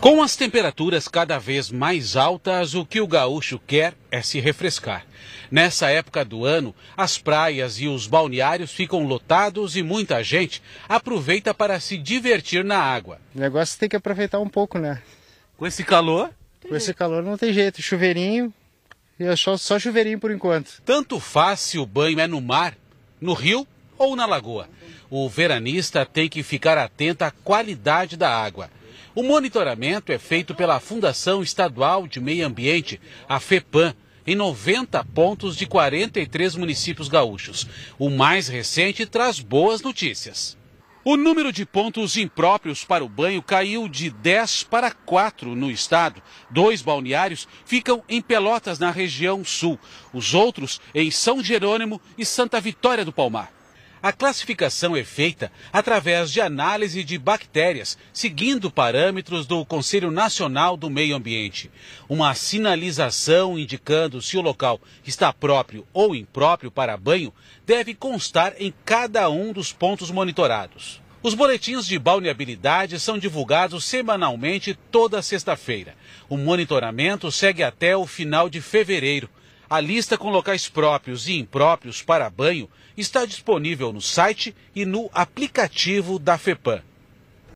Com as temperaturas cada vez mais altas, o que o gaúcho quer é se refrescar. Nessa época do ano, as praias e os balneários ficam lotados e muita gente aproveita para se divertir na água. O negócio tem que aproveitar um pouco, né? Com esse calor? Com esse calor não tem jeito. Chuveirinho, eu é só, só chuveirinho por enquanto. Tanto faz se o banho é no mar, no rio ou na lagoa. O veranista tem que ficar atento à qualidade da água. O monitoramento é feito pela Fundação Estadual de Meio Ambiente, a FEPAM, em 90 pontos de 43 municípios gaúchos. O mais recente traz boas notícias. O número de pontos impróprios para o banho caiu de 10 para 4 no estado. Dois balneários ficam em Pelotas, na região sul. Os outros em São Jerônimo e Santa Vitória do Palmar. A classificação é feita através de análise de bactérias, seguindo parâmetros do Conselho Nacional do Meio Ambiente. Uma sinalização indicando se o local está próprio ou impróprio para banho deve constar em cada um dos pontos monitorados. Os boletins de balneabilidade são divulgados semanalmente toda sexta-feira. O monitoramento segue até o final de fevereiro. A lista com locais próprios e impróprios para banho está disponível no site e no aplicativo da Fepan.